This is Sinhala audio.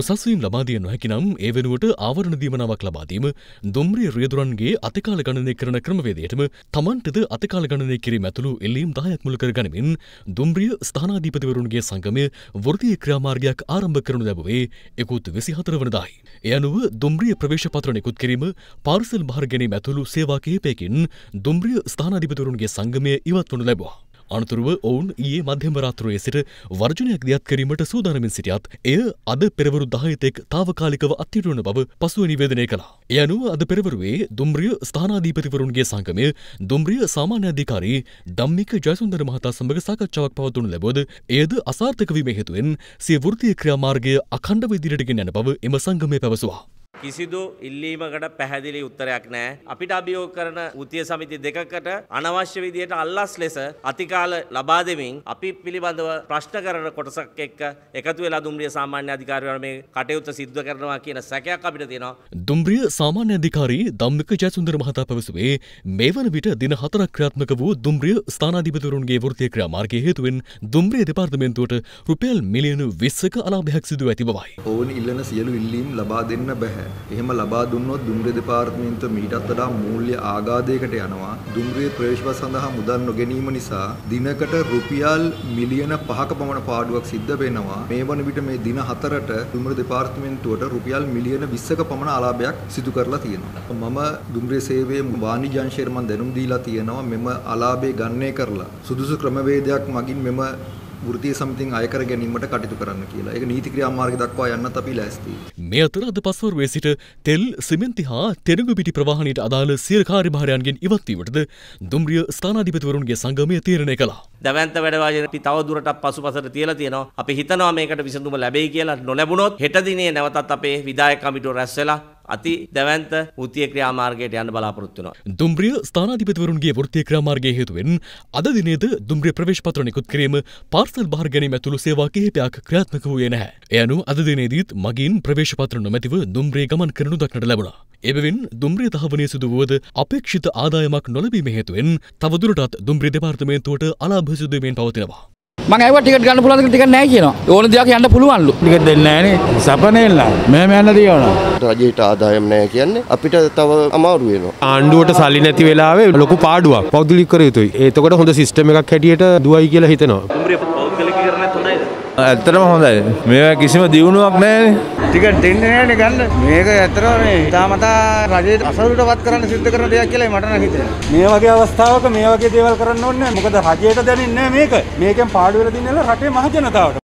උසස්වීම් ලබාදිය නොහැකිනම් ඒ වෙනුවට ආවරණ දීමනාවක් ලබාදීම දුම්රිය රියදුරන්ගේ අතකාල ගණනය කරන ක්‍රමවේදයටම තමන්ටද අතකාල ගණනය කිරීම ඇතුළු එල්ලීම් දායක් මුල් කර ගනිමින් දුම්රිය ස්ථානාධීපතිවරුන්ගේ සංගමය වෘතිය ක්‍රියාමාර්ගයක් ආරම්භ කරනු ලැබුවේ එකුත් විසිහතර වනදායි. එය අනුව දුම්රිය ප්‍රවේශපත්‍ර නිකුත් කිරීම පාර්සල් භාර ගැනීම ඇතුළු සේවා කිහිපයකින් දුම්රිය ස්ථානාධිපතිවරුන්ගේ සංගමය ඉවත් වනු ලැබවා. අනතුරුව ඔවුන් ඒ මධ්‍යමරාත්‍රයේ සිට වර්ජනයක් දියත් කිරීමට සූදානමින් සිටියත් එය අද පෙරවරු දහයතෙක් තාවකාලිකව අත්තිටුවන බව පසුව නිවේදනය කළා. යනුව අද පෙරවරුවේ දුම්රිය ස්ථානාධීපතිවරුන්ගේ සංගමය දුම්රිය සාමාන්‍යාධිකාරී දම්මික ජයසුන්දර මහතා සමඟ සාකච්ඡාවක් පවතුන ලැබොද එයද අසාර්ථක වීම හේතුවෙන් සිය වෘතිය ක්‍රියාමාර්ගය අඛණ්ඩව ඉදිරියට ගෙන යන බව එම සංගමය පැවසුවා. කිසිදු ඉල්ලීමකට පැහැදිලි උත්තරයක් නෑ. අපිට අභියෝග කරන උතිය සමිති දෙකකට අනවශ්‍ය විදියට අල්ලස් ලෙස අතිකාල ලබා දෙමින් අපි පිළිබඳව ප්‍රශ්න කරන කොටසක් එක්ක එකතු වෙලා දුම්රිය සාමාන්‍ය අධිකාරිවරයා මේ කටයුත්ත සිද්ධ කරනවා කියන සැකයක් අපිට තියෙනවා. දුම්රිය සාමාන්‍ය අධිකාරී ධම්මික ජයසුන්දර මහතා පැවසුවේ මේ වන විට දින හතරක් ක්‍රියාත්මක වූ දුම්රිය ස්ථානාධිපතිවරුන්ගේ වෘත්තීය ක්‍රියාමාර්ගයේ හේතුවෙන් දුම්රිය දෙපාර්තමේන්තුවට රුපියල් මිලියන 20ක අලාභයක් සිදු ඇති බවයි. ඔවුන් ඉල්ලන සියලු ඉල්ලීම් ලබා දෙන්න බෑ. එහෙම ලබා දුන්නොත් දුම්රිය දෙපාර්තමේන්තුව මීටත් වඩා මූල්‍ය ආඝාතයකට යනවා. දුම්රිය ප්‍රවේශපත් සඳහා මුදල් නොගැනීම නිසා දිනකට රුපියල් මිලියන 5ක පමණ පාඩුවක් සිද්ධ වෙනවා. මේ වන විට මේ දින 4ට දුම්රිය දෙපාර්තමේන්තුවට රුපියල් මිලියන 20ක පමණ අලාභයක් සිදු කරලා තියෙනවා. මම දුම්රිය සේවයේ වාණිජ අංශයට මම දැනුම් දීලා තියෙනවා මෙම අලාභය ගණනය කරලා සුදුසු ක්‍රමවේදයක් මගින් මෙම වෘත්තීය සමිතින් අය කර ගැනීමට කටයුතු කරන්න කියලා. ඒක නීති ක්‍රියාමාර්ග දක්වා යන්නත් අපි ලෑස්තියි. මේ අතර අද පස්වරුවේ සිට තෙල්, සිමෙන්ති හා තෙරඟු පිටි ප්‍රවාහනයට අදාළ සියලු කාර්යභාරයන්ගෙන් ඉවත් වීමටද දුම්රිය ස්ථානාධිපතිවරුන්ගේ සංගමය තීරණය කළා. දවැන්ත වැඩවාදයේ අපි තව දුරටත් පසුපසට තියලා තියෙනවා. අපි හිතනවා මේකට විසඳුම ලැබෙයි කියලා. නොලැබුණොත් හෙට දිනේ නැවතත් අපේ විධායක කමිටුව රැස් වෙලා අති දැවන්ත වෘත්තීය ක්‍රියාමාර්ගයට යන්න බලාපොරොත්තු වෙනවා. දුම්රිය ස්ථානාධිපතිවරුන්ගේ වෘත්තීය ක්‍රියාමාර්ගයේ හේතුවෙන් අද දිනේද දුම්රිය ප්‍රවේශපත්‍ර නිකුත් කිරීම පාර්සල් බාර ගැනීම ඇතුළු සේවා කිහිපයක් ක්‍රියාත්මක වූයේ නැහැ. ඒ අනුව අද දිනේදීත් මගින් ප්‍රවේශපත්‍ර නොමැතිව දුම්රිය ගමන් කරනු දක්නට ලැබුණා. එබවින් දුම්රිය තහවනය සිදුවුවද අපේක්ෂිත ආදායමක් නොලබීම හේතුවෙන් තවදුරටත් දුම්රිය දෙපාර්තමේන්තුවට අලාභ සිදුවීමෙන් පවතිනවා. මං ඇව ටිකට ගන්න පුළුවන් ටිකක් නැහැ කියනවා ඕන දෙයක් යන්න පුළුවන්ලු ටිකට් දෙන්නේ නැහනේ සපනෙල්ල මෙහෙම යන්න තියනවා රජයට ආදායම් නැහැ කියන්නේ අපිට තව අමාරු වෙනවා ආණ්ඩුවට සල්ලි නැති වෙලාවේ ලොකු පාඩුවක් පෞද්ගලික කර යුතුයි එතකොට හොඳ සිස්ටම් එකක් හැටියට දුවයි කියලා හිතනවා ඇත්තටම හොඳයි. මේවා කිසිම දියුණුවක් නැහැ ටිකට් දෙන්නේ නැහැ ගන්න. මේක ඇත්තටම ඉතාමතා රජයේ අසරුවටපත් කරන්න සිද්ධ කරන දෙයක් කියලා මට නම් හිතෙනවා. මේ වගේ අවස්ථාවක මේ වගේ දේවල් කරන්න ඕනේ නැහැ. මොකද රජයට දැනෙන්නේ නැහැ මේක. මේකෙන් පාඩු වෙලා දින්නේ රටේ මහ ජනතාවට.